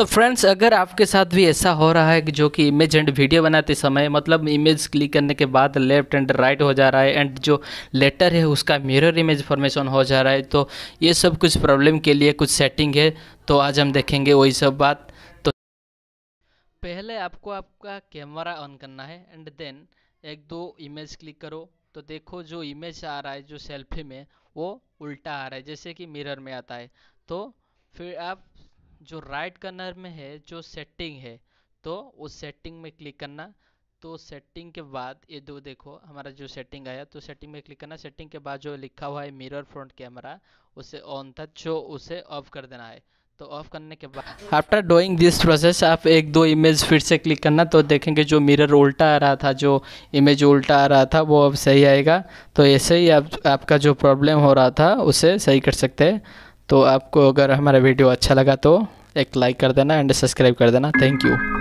तो फ्रेंड्स अगर आपके साथ भी ऐसा हो रहा है कि जो कि इमेज एंड वीडियो बनाते समय मतलब इमेज क्लिक करने के बाद लेफ्ट एंड राइट हो जा रहा है एंड जो लेटर है उसका मिरर इमेज फॉर्मेशन हो जा रहा है तो ये सब कुछ प्रॉब्लम के लिए कुछ सेटिंग है तो आज हम देखेंगे वही सब बात तो पहले आपको आपका कैमरा ऑन करना है एंड देन एक दो इमेज क्लिक करो तो देखो जो इमेज आ रहा है जो सेल्फी में वो उल्टा आ रहा है जैसे कि मिरर में आता है तो फिर आप जो राइट कर्नर में है जो सेटिंग है तो उस सेटिंग में क्लिक करना तो सेटिंग के बाद ये दो देखो हमारा जो सेटिंग आया तो सेटिंग में क्लिक करना सेटिंग के बाद जो लिखा हुआ है मिरर फ्रंट कैमरा उसे ऑन था जो उसे ऑफ कर देना है तो ऑफ करने के बाद आफ्टर डूइंग दिस प्रोसेस आप एक दो इमेज फिर से क्लिक करना तो देखेंगे जो मिरर उल्टा आ रहा था जो इमेज उल्टा आ रहा था वो अब सही आएगा तो ऐसे ही आप आपका जो प्रॉब्लम हो रहा था उसे सही कर सकते हैं तो आपको अगर हमारा वीडियो अच्छा लगा तो एक लाइक कर देना एंड सब्सक्राइब कर देना थैंक यू